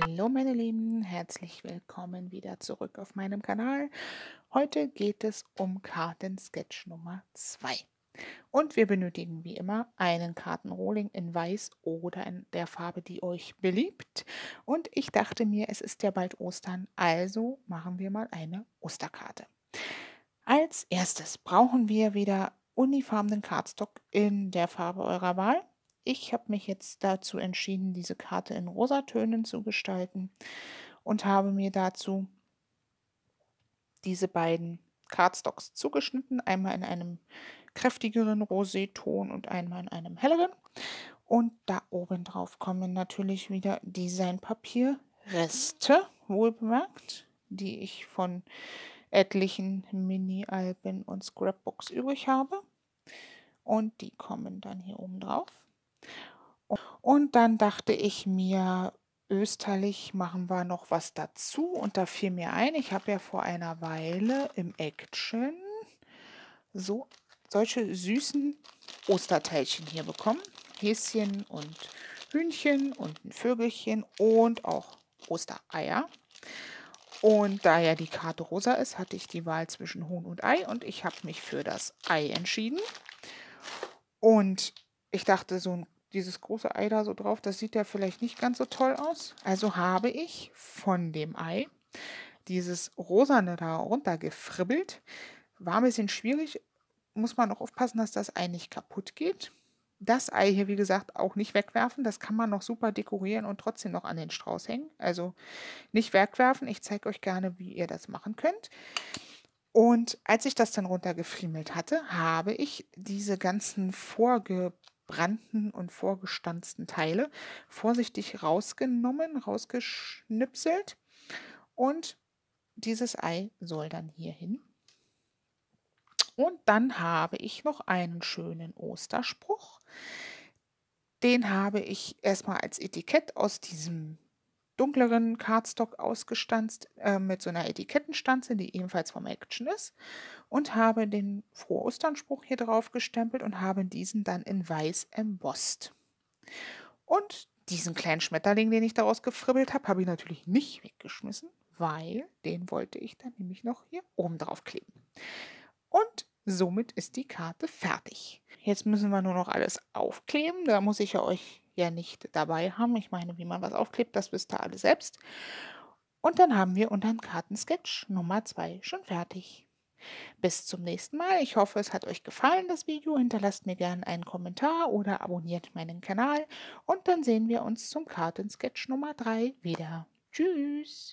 Hallo meine Lieben, herzlich willkommen wieder zurück auf meinem Kanal. Heute geht es um Kartensketch Nummer 2. Und wir benötigen wie immer einen Kartenrohling in weiß oder in der Farbe, die euch beliebt. Und ich dachte mir, es ist ja bald Ostern, also machen wir mal eine Osterkarte. Als erstes brauchen wir wieder uniformen Cardstock in der Farbe eurer Wahl. Ich habe mich jetzt dazu entschieden, diese Karte in Rosatönen zu gestalten und habe mir dazu diese beiden Cardstocks zugeschnitten, einmal in einem kräftigeren Roseton und einmal in einem helleren. Und da oben drauf kommen natürlich wieder Designpapierreste, wohlbemerkt, die ich von etlichen Mini-Alben und Scrapbooks übrig habe. Und die kommen dann hier oben drauf. Und dann dachte ich mir, österlich machen wir noch was dazu. Und da fiel mir ein, ich habe ja vor einer Weile im Action so solche süßen Osterteilchen hier bekommen. Häschen und Hühnchen und ein Vögelchen und auch Ostereier. Und da ja die Karte rosa ist, hatte ich die Wahl zwischen Huhn und Ei und ich habe mich für das Ei entschieden. Und ich dachte, so ein dieses große Ei da so drauf, das sieht ja vielleicht nicht ganz so toll aus. Also habe ich von dem Ei dieses Rosane da runtergefribbelt. War ein bisschen schwierig. Muss man auch aufpassen, dass das Ei nicht kaputt geht. Das Ei hier, wie gesagt, auch nicht wegwerfen. Das kann man noch super dekorieren und trotzdem noch an den Strauß hängen. Also nicht wegwerfen. Ich zeige euch gerne, wie ihr das machen könnt. Und als ich das dann runtergefriemelt hatte, habe ich diese ganzen vorgepackten verbrannten und vorgestanzten Teile vorsichtig rausgenommen, rausgeschnipselt und dieses Ei soll dann hier hin. Und dann habe ich noch einen schönen Osterspruch. Den habe ich erstmal als Etikett aus diesem dunkleren Cardstock ausgestanzt äh, mit so einer Etikettenstanze, die ebenfalls vom Action ist und habe den Frohe Osternspruch hier drauf gestempelt und habe diesen dann in weiß embossed. Und diesen kleinen Schmetterling, den ich daraus gefribbelt habe, habe ich natürlich nicht weggeschmissen, weil den wollte ich dann nämlich noch hier oben drauf kleben. Und Somit ist die Karte fertig. Jetzt müssen wir nur noch alles aufkleben. Da muss ich ja euch ja nicht dabei haben. Ich meine, wie man was aufklebt, das wisst ihr alle selbst. Und dann haben wir unseren Kartensketch Nummer 2 schon fertig. Bis zum nächsten Mal. Ich hoffe, es hat euch gefallen, das Video. Hinterlasst mir gerne einen Kommentar oder abonniert meinen Kanal. Und dann sehen wir uns zum Kartensketch Nummer 3 wieder. Tschüss!